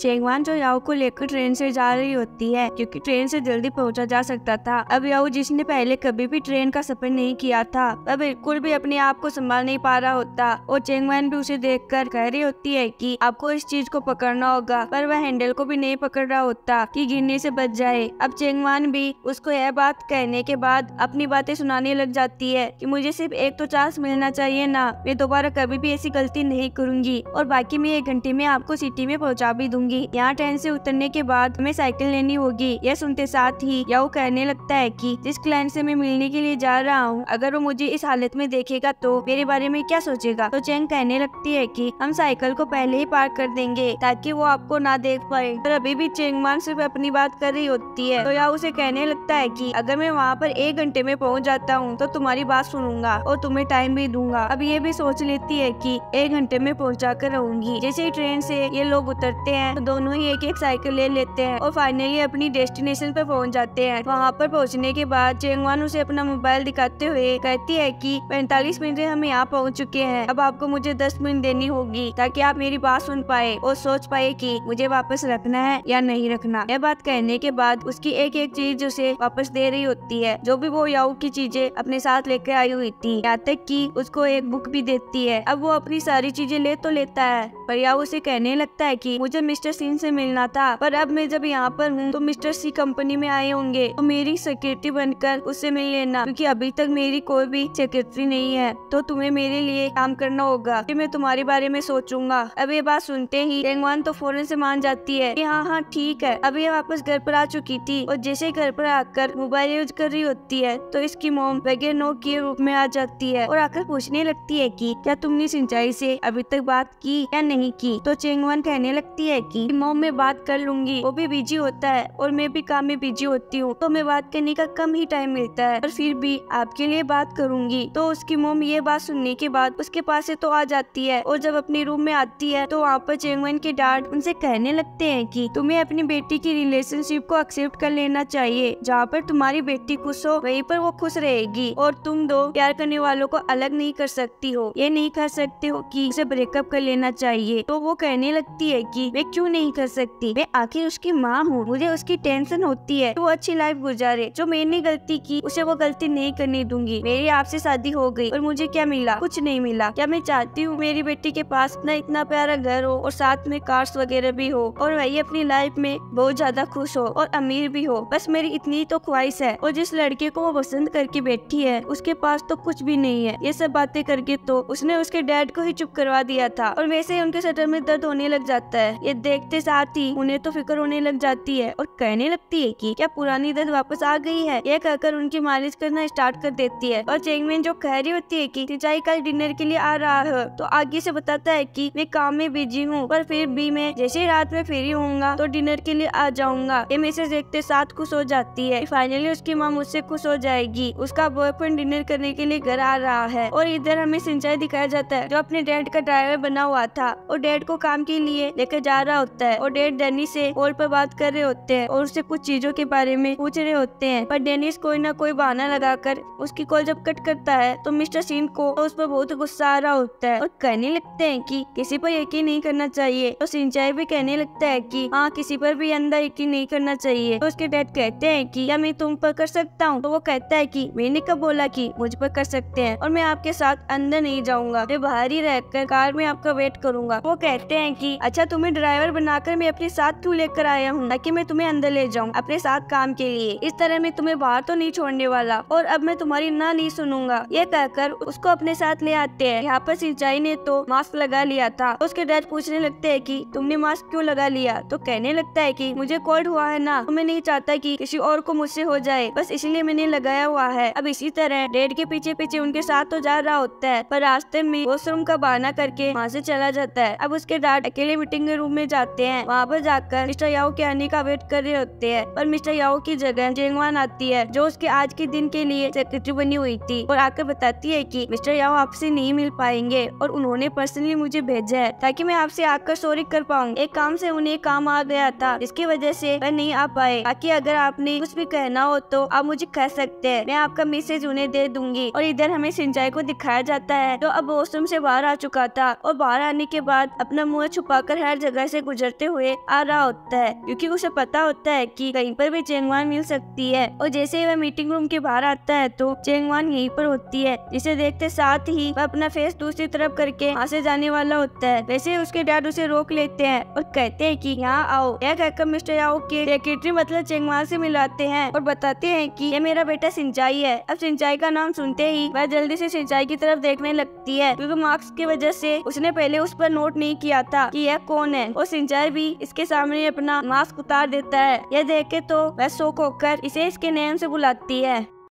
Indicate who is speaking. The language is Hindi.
Speaker 1: चेंगवान जो याओ को लेकर ट्रेन से जा रही होती है क्योंकि ट्रेन से जल्दी पहुंचा जा सकता था अब याओ जिसने पहले कभी भी ट्रेन का सफर नहीं किया था वह बिल्कुल भी अपने आप को संभाल नहीं पा रहा होता और चेंगवान भी उसे देखकर कह रही होती है कि आपको इस चीज को पकड़ना होगा पर वह हैंडल को भी नहीं पकड़ रहा होता की गिरने से बच जाए अब चेंगवान भी उसको यह बात कहने के बाद अपनी बातें सुनाने लग जाती है की मुझे सिर्फ एक तो चांस मिलना चाहिए ना मैं दोबारा कभी भी ऐसी गलती नहीं करूंगी और बाकी मैं एक घंटे में आपको सिटी में पहुँचा भी दूंगी करूंगी यहाँ ट्रेन से उतरने के बाद हमें साइकिल लेनी होगी यह सुनते साथ ही याऊ कहने लगता है कि जिस क्लाइंट से मैं मिलने के लिए जा रहा हूँ अगर वो मुझे इस हालत में देखेगा तो मेरे बारे में क्या सोचेगा तो चेंग कहने लगती है कि हम साइकिल को पहले ही पार्क कर देंगे ताकि वो आपको ना देख पाए पर अभी भी चेंग मान सिर्फ अपनी बात कर रही होती है तो या उसे कहने लगता है कि अगर मैं वहाँ पर एक घंटे में पहुँच जाता हूँ तो तुम्हारी बात सुनूंगा और तुम्हें टाइम भी दूंगा अब ये भी सोच लेती है कि एक घंटे में पहुँचा कर रहूंगी जैसे ही ट्रेन से ये लोग उतरते हैं तो दोनों ही एक एक साइकिल ले लेते हैं और फाइनली अपनी डेस्टिनेशन पर पहुंच जाते हैं वहाँ पर पहुंचने के बाद चेंगवान उसे अपना मोबाइल दिखाते हुए कहती है कि 45 मिनट हम यहाँ पहुँच चुके हैं अब आपको मुझे 10 मिनट देनी होगी ताकि आप मेरी बात सुन पाए और सोच पाए कि मुझे वापस रखना है या नहीं रखना यह बात कहने के बाद उसकी एक एक चीज उसे वापस दे रही होती है जो भी वो याऊ की चीजें अपने साथ लेकर आई हुई थी यहाँ तक की उसको एक बुक भी देती है अब वो अपनी सारी चीजें ले तो लेता है पर याऊ उसे कहने लगता है की मुझे मिस मिस्टर सिंह से मिलना था पर अब मैं जब यहाँ पर हूँ तो मिस्टर सी कंपनी में आए होंगे तो मेरी सेक्रेटरी बनकर उससे मिल लेना क्योंकि अभी तक मेरी कोई भी सेक्रेटरी नहीं है तो तुम्हें मेरे लिए काम करना होगा फिर मैं तुम्हारे बारे में सोचूंगा अब ये बात सुनते ही रेंगवान तो फौरन से मान जाती है की हाँ हाँ ठीक है अभी वापस घर पर आ चुकी थी और जैसे घर पर आकर मोबाइल यूज कर रही होती है तो इसकी मोम बगैर नो के रूप में आ जाती है और आकर पूछने लगती है की क्या तुमने सिंचाई ऐसी अभी तक बात की या नहीं की तो चेंगवान कहने लगती है की मॉम में बात कर लूंगी वो भी बिजी होता है और मैं भी काम में बिजी होती हूँ तो मैं बात करने का कम ही टाइम मिलता है और फिर भी आपके लिए बात करूंगी तो उसकी मोम ये बात सुनने के बाद उसके पास से तो आ जाती है और जब अपने रूम में आती है तो वहाँ पर चेंगवन के डैड उनसे कहने लगते है की तुम्हें अपनी बेटी की रिलेशनशिप को एक्सेप्ट कर लेना चाहिए जहाँ पर तुम्हारी बेटी खुश हो वही पर वो खुश रहेगी और तुम दो प्यार करने वालों को अलग नहीं कर सकती हो ये नहीं कर सकते हो की उसे ब्रेकअप कर लेना चाहिए तो वो कहने लगती है कि मैं क्यों क्यों नहीं कर सकती मैं आखिर उसकी माँ हूँ मुझे उसकी टेंशन होती है वो अच्छी लाइफ गुजारे जो मैंने गलती की उसे वो गलती नहीं करने दूंगी मेरी आपसे शादी हो गई और मुझे क्या मिला कुछ नहीं मिला क्या मैं चाहती हूँ मेरी बेटी के पास अपना इतना प्यारा घर हो और साथ में कार्स वगैरह भी हो और वही अपनी लाइफ में बहुत ज्यादा खुश हो और अमीर भी हो बस मेरी इतनी तो ख्वाहिश है और जिस लड़के को वो पसंद करके बैठी है उसके पास तो कुछ भी नहीं है ये सब बातें करके तो उसने उसके डैड को ही चुप करवा दिया था और वैसे ही उनके सटर में दर्द होने लग जाता है ये देखते साथ ही उन्हें तो फिक्र होने लग जाती है और कहने लगती है कि क्या पुरानी दर्द वापस आ गई है यह कहकर उनकी मालिश करना स्टार्ट कर देती है और चेंगमेन जो कह रही होती है की सिंचाई कल डिनर के लिए आ रहा है तो आगे से बताता है की मैं काम में बिजी हूँ पर फिर भी मैं जैसे रात में फ्री होऊंगा तो डिनर के लिए आ जाऊंगा ये मैसेज देखते साथ खुश हो जाती है फाइनली उसकी माँ मुझसे खुश हो जाएगी उसका बॉयफ्रेंड डिनर करने के लिए घर आ रहा है और इधर हमें सिंचाई दिखाया जाता है जो अपने डैड का ड्राइवर बना हुआ था और डैड को काम के लिए लेकर जा रहा होता है और डेड डेनिस से कॉल पर बात कर रहे होते हैं और उसे कुछ चीजों के बारे में पूछ रहे होते हैं पर डेनिस कोई ना कोई बहाना लगाकर उसकी कॉल जब कट करता है तो मिस्टर सीन को उस पर बहुत गुस्सा आ रहा होता है और कहने लगते हैं कि किसी पर यकीन नहीं करना चाहिए तो सिंचाई भी कहने लगता है कि हाँ किसी पर भी अंदर यकीन नहीं करना चाहिए तो उसके डैड कहते हैं कि क्या मैं तुम पर कर सकता हूँ तो वो कहता है कि मैंने कब बोला कि मुझ पर कर सकते हैं और मैं आपके साथ अंदर नहीं जाऊंगा मैं बाहर ही रहकर कार में आपका वेट करूंगा वो कहते हैं कि अच्छा तुम्हें ड्राइवर बनाकर मैं अपने साथ क्यों लेकर आया हूँ ताकि मैं तुम्हें अंदर ले जाऊँ अपने साथ काम के लिए इस तरह मैं तुम्हें बाहर तो नहीं छोड़ने वाला और अब मैं तुम्हारी ना नहीं सुनूंगा ये कहकर उसको अपने साथ ले आते हैं यहाँ पर सिंचाई ने तो मास्क लगा लिया था उसके डैड पूछने लगते है की तुमने मास्क क्यों लगा लिया तो कहने लगता है की मुझे कोल्ड हुआ है ना तो मैं नहीं चाहता की किसी और को मुझसे हो जाए बस इसीलिए मैंने लगाया हुआ है अब इसी तरह डैड के पीछे पीछे उनके साथ तो जा रहा होता है पर रास्ते में वॉशरूम का बहाना करके वहाँ से चला जाता है अब उसके डैड अकेले मीटिंग रूम में जाते हैं वहाँ पर जाकर मिस्टर याओ के आने का वेट कर रहे होते हैं पर मिस्टर याओ की जगह जेंगवान आती है जो उसके आज के दिन के लिए सेक्रेटरी बनी हुई थी और आकर बताती है की मिस्टर याओ आपसे नहीं मिल पाएंगे और उन्होंने पर्सनली मुझे भेजा है ताकि मैं आपसे आकर सॉरी कर पाऊँ एक काम से उन्हें काम आ गया था जिसकी वजह से वह नहीं आ पाए बाकी अगर आपने कुछ भी कहना हो तो आप मुझे कह सकते हैं मैं आपका मैसेज उन्हें दे दूंगी और इधर हमें सिंचाई को दिखाया जाता है जो तो अब वॉशरूम से बाहर आ चुका था और बाहर आने के बाद अपना मुंह छुपाकर हर जगह से गुजरते हुए आ रहा होता है क्योंकि उसे पता होता है कि कहीं पर भी चेंगवान मिल सकती है और जैसे ही वह मीटिंग रूम के बाहर आता है तो चेंगवान यहीं पर होती है जिसे देखते साथ ही वह अपना फेस दूसरी तरफ करके वहाँ से जाने वाला होता है वैसे उसके डैड उसे रोक लेते हैं और कहते हैं की यहाँ आओ यह कहकर मिस्टर याओ के सेक्रेटरी मतलब चेंगवान से मिलाते हैं और बताते हैं की यह मेरा बेटा सिंचाई है अब सिंचाई का नाम सुनते ही वह जल्दी से सिंचाई की तरफ देखने लगती है क्योंकि मार्क्स की वजह से उसने पहले उस पर नोट नहीं किया था कि यह कौन है और सिंचाई भी इसके सामने अपना मास्क उतार देता है यह देखे तो वह शोक होकर इसे इसके नेम से बुलाती है